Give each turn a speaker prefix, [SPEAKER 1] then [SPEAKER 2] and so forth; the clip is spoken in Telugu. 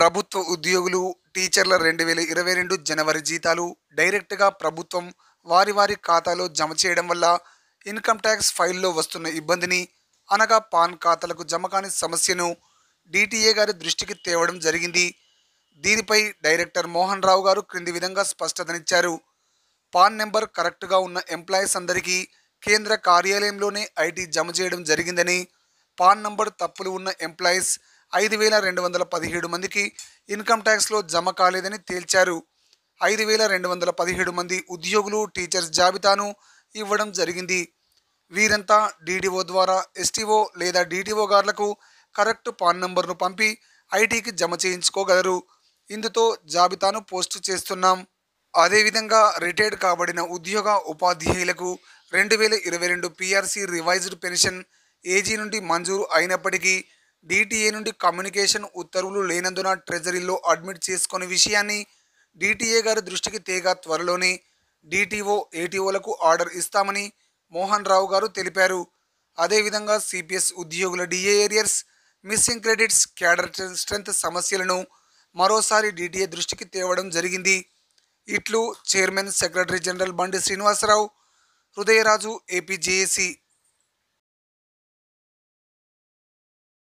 [SPEAKER 1] ప్రభుత్వ ఉద్యోగులు టీచర్ల రెండు వేల ఇరవై రెండు జనవరి జీతాలు డైరెక్ట్గా ప్రభుత్వం వారి వారి ఖాతాలో జమ చేయడం వల్ల ఇన్కమ్ ట్యాక్స్ ఫైల్లో వస్తున్న ఇబ్బందిని అనగా పాన్ ఖాతాలకు జమ కాని సమస్యను డిటిఏ గారి దృష్టికి తేవడం జరిగింది దీనిపై డైరెక్టర్ మోహన్ రావు గారు క్రింది విధంగా స్పష్టతనిచ్చారు పాన్ నెంబర్ కరెక్ట్గా ఉన్న ఎంప్లాయీస్ అందరికీ కేంద్ర కార్యాలయంలోనే ఐటీ జమ చేయడం జరిగిందని పాన్ నంబర్ తప్పులు ఉన్న ఎంప్లాయీస్ ఐదు వేల రెండు వందల పదిహేడు మందికి ఇన్కమ్ ట్యాక్స్లో జమ కాలేదని తేల్చారు ఐదు వేల రెండు వందల పదిహేడు మంది ఉద్యోగులు టీచర్స్ జాబితాను ఇవ్వడం జరిగింది వీరంతా డీడీఓ ద్వారా ఎస్టీఓ లేదా డీటీఓ గారులకు కరెక్ట్ పాన్ నంబర్ను పంపి ఐటీకి జమ చేయించుకోగలరు ఇందుతో జాబితాను పోస్టు చేస్తున్నాం అదేవిధంగా రిటైర్డ్ కాబడిన ఉద్యోగ ఉపాధ్యాయులకు రెండు వేల ఇరవై రెండు పిఆర్సీ రివైజ్డ్ పెన్షన్ ఏజీ నుండి మంజూరు అయినప్పటికీ డిటిఏ నుండి కమ్యూనికేషన్ ఉత్తర్వులు లేనందున ట్రెజరీలో అడ్మిట్ చేసుకునే విషయాన్ని డిటిఏ గారి దృష్టికి తేగా త్వరలోనే డిటిఓ ఏటీఓలకు ఆర్డర్ ఇస్తామని మోహన్ రావు గారు తెలిపారు అదేవిధంగా సిపిఎస్ ఉద్యోగుల DA arrears missing credits cadre strength సమస్యలను మరోసారి డిటిఏ దృష్టికి తేవడం జరిగింది ఇట్లు చైర్మన్ సెక్రటరీ జనరల్ బండి శ్రీనివాసరావు హృదయరాజు ఏపీజేఏసీ